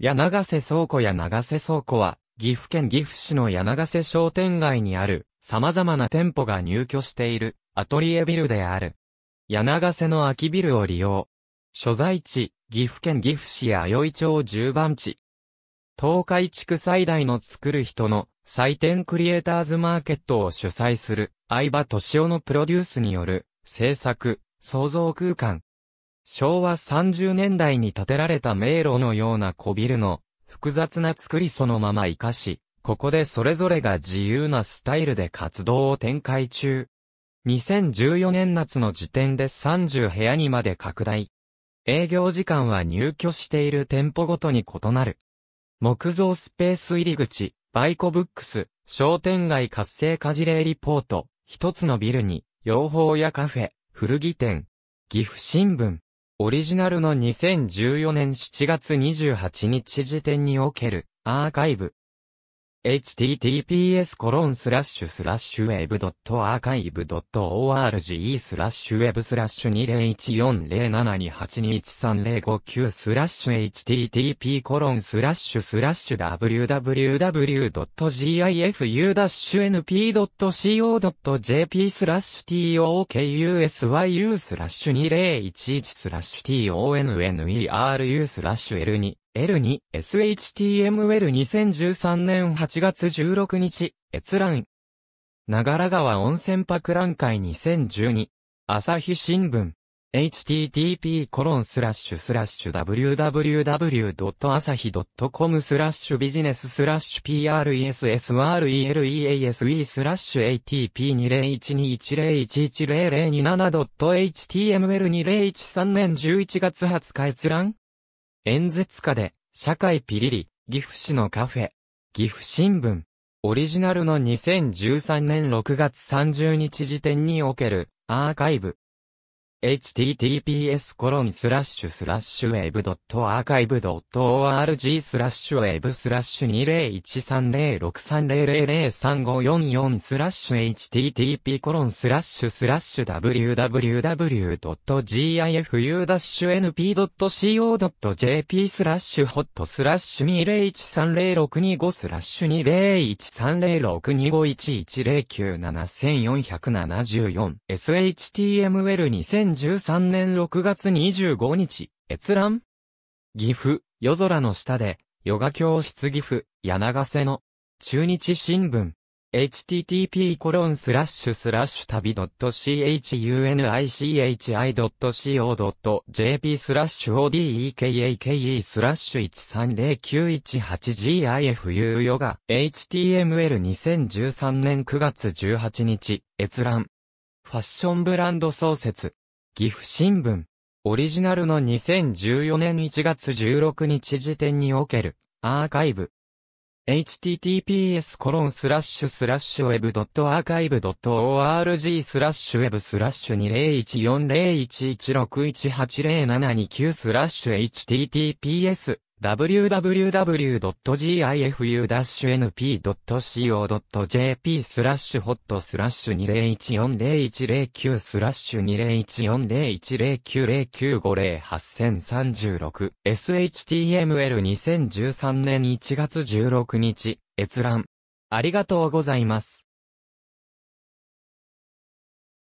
柳瀬倉庫や柳瀬倉庫は、岐阜県岐阜市の柳瀬商店街にある、様々な店舗が入居している、アトリエビルである。柳瀬の空きビルを利用。所在地、岐阜県岐阜市弥生町10番地。東海地区最大の作る人の祭典クリエイターズマーケットを主催する、相場敏夫のプロデュースによる、制作、創造空間、昭和30年代に建てられた迷路のような小ビルの複雑な作りそのまま活かし、ここでそれぞれが自由なスタイルで活動を展開中。2014年夏の時点で30部屋にまで拡大。営業時間は入居している店舗ごとに異なる。木造スペース入り口、バイコブックス、商店街活性化事例リポート、一つのビルに、養蜂やカフェ、古着店、岐阜新聞、オリジナルの2014年7月28日時点におけるアーカイブ https コロンスラッシュスラッシュウェブドットアーカイブドット org スラッシュウェブスラッシュ20140728213059スラッシュ http コロンスラッシュスラッシュ www.gifu-np.co.jp スラッシュ tokusyu スラッシュ2011スラッシュ tonneru スラッシュ l2 L2、SHTML 2013年8月16日、閲覧。長良川温泉博覧会2012、朝日新聞。http コロンスラッシュスラッシュ www.asahi.com スラッシュビジネススラッシュ pressrelease スラッシュ atp201210110027.html2013 年11月20日閲覧演説家で、社会ピリリ、岐阜市のカフェ、岐阜新聞、オリジナルの2013年6月30日時点における、アーカイブ、https コロンスラッシュスラッシュ web.archive.org スラッシュ web スラッシュ2013063000354スラッシュ http コロンスラッシュスラッシュ www.gifu-np.co.jp スラッシュホットスラッシュ2013065スラッシュ20130625110974774 s h t m l 2 0 0 2013年6月25日、閲覧岐阜、夜空の下で、ヨガ教室岐阜、柳瀬の、中日新聞、http コロンスラッシュスラッシュ旅 .chunichi.co.jp スラッシュ odekake スラッシュ 130918gif ヨガ html2013 年9月18日閲覧ファッションブランド創設岐阜新聞、オリジナルの2014年1月16日時点における、アーカイブ。https コロンスラッシュスラッシュ web.archive.org スラッシュ web スラッシュ20140116180729スラッシュ https www.gifu-np.co.jp スラッシュホットスラッシュ20140109スラッシュ2014010909508036 SHTML2013 年1月16日閲覧ありがとうございます。